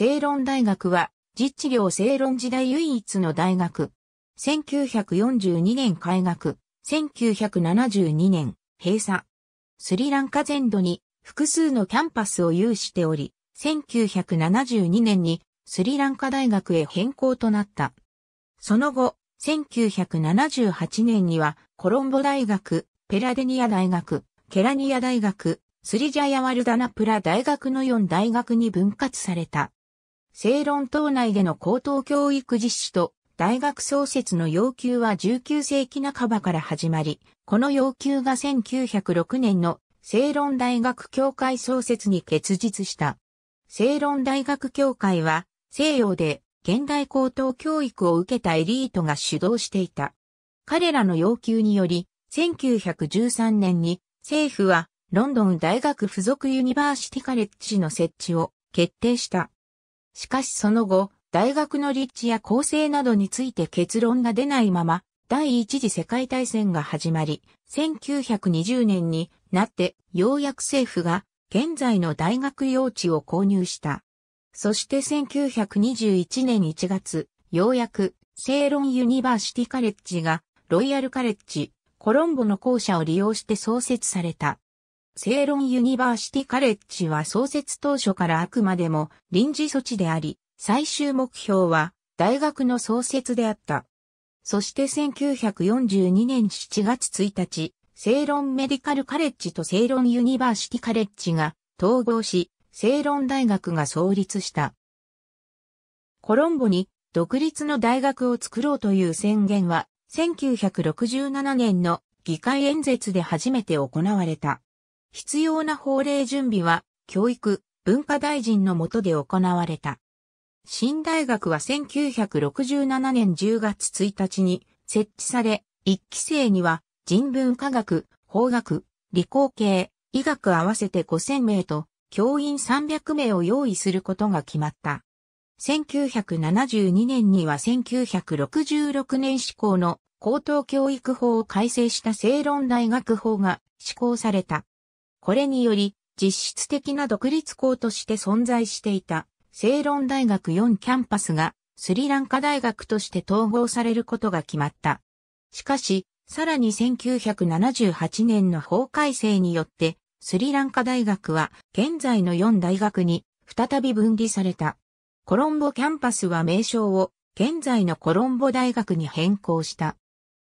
正論大学は、実地領正論時代唯一の大学。1942年開学、1972年閉鎖。スリランカ全土に複数のキャンパスを有しており、1972年にスリランカ大学へ変更となった。その後、1978年にはコロンボ大学、ペラデニア大学、ケラニア大学、スリジャヤワルダナプラ大学の4大学に分割された。正論島内での高等教育実施と大学創設の要求は19世紀半ばから始まり、この要求が1906年の正論大学協会創設に結実した。正論大学協会は西洋で現代高等教育を受けたエリートが主導していた。彼らの要求により、1913年に政府はロンドン大学附属ユニバーシティカレッジの設置を決定した。しかしその後、大学の立地や構成などについて結論が出ないまま、第一次世界大戦が始まり、1920年になってようやく政府が現在の大学用地を購入した。そして1921年1月、ようやくセーロンユニバーシティカレッジがロイヤルカレッジ、コロンボの校舎を利用して創設された。セーロンユニバーシティカレッジは創設当初からあくまでも臨時措置であり、最終目標は大学の創設であった。そして1942年7月1日、セーロンメディカルカレッジとセーロンユニバーシティカレッジが統合し、セーロン大学が創立した。コロンボに独立の大学を作ろうという宣言は1967年の議会演説で初めて行われた。必要な法令準備は、教育、文化大臣の下で行われた。新大学は1967年10月1日に設置され、1期生には人文科学、法学、理工系、医学合わせて5000名と教員300名を用意することが決まった。1972年には1966年施行の高等教育法を改正した正論大学法が施行された。これにより、実質的な独立校として存在していた、セイロン大学4キャンパスが、スリランカ大学として統合されることが決まった。しかし、さらに1978年の法改正によって、スリランカ大学は現在の4大学に再び分離された。コロンボキャンパスは名称を現在のコロンボ大学に変更した。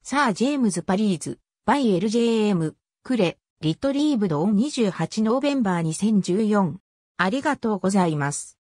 サー・ジェームズ・パリーズ、バイ・ L j ジェクレ、リトリーブドオン28ノーベンバー2014。ありがとうございます。